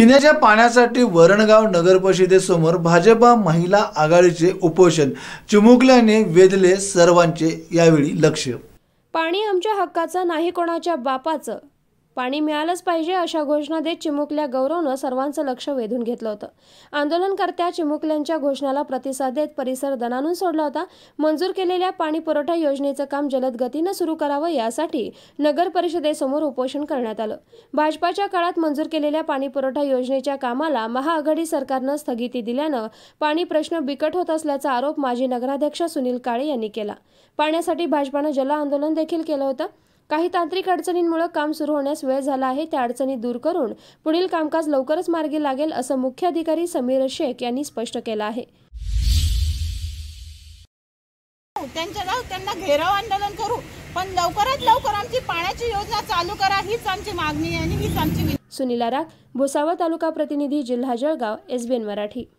पिण्याच्या पाण्यासाठी वरणगाव नगर परिषदेसमोर भाजपा महिला आघाडीचे उपोषण चिमुकल्याने वेधले सर्वांचे यावेळी लक्ष पाणी आमच्या हक्काचं नाही कोणाच्या बापाचं पाणी मिळालंच पाहिजे अशा घोषणा देत चिमुकल्या गौरवनं सर्वांचं लक्ष वेधून घेतलं होतं आंदोलनकर्त्या चिमुकल्यांच्या घोषणाला प्रतिसाद देत परिसर दनानून सोडला होता मंजूर केलेल्या पाणी पुरवठा योजनेचं काम जलद गतीनं सुरू करावं यासाठी नगर परिषदेसमोर उपोषण करण्यात आलं भाजपाच्या काळात मंजूर केलेल्या पाणी पुरवठा योजनेच्या कामाला महाआघाडी सरकारनं स्थगिती दिल्यानं पाणी प्रश्न बिकट होत असल्याचा आरोप माजी नगराध्यक्ष सुनील काळे यांनी केला पाण्यासाठी भाजपानं जल आंदोलन देखील केलं होतं काही तांत्रिक अडचणींमुळे काम सुरू होण्यास वेळ झाला आहे त्या अडचणी दूर करून पुढील कामकाज लवकरच मार्गी लागेल असं मुख्य अधिकारी समीर शेख यांनी स्पष्ट केलं आहे त्यांच्या नाव त्यांना घेराव आंदोलन करू पण लवकरात लवकर आमची पाण्याची योजना चालू करा हीच आमची मागणी आहे आणि हीच आमची सुनीला राग भुसावळ तालुका प्रतिनिधी जिल्हा जळगाव एसबीएन मराठी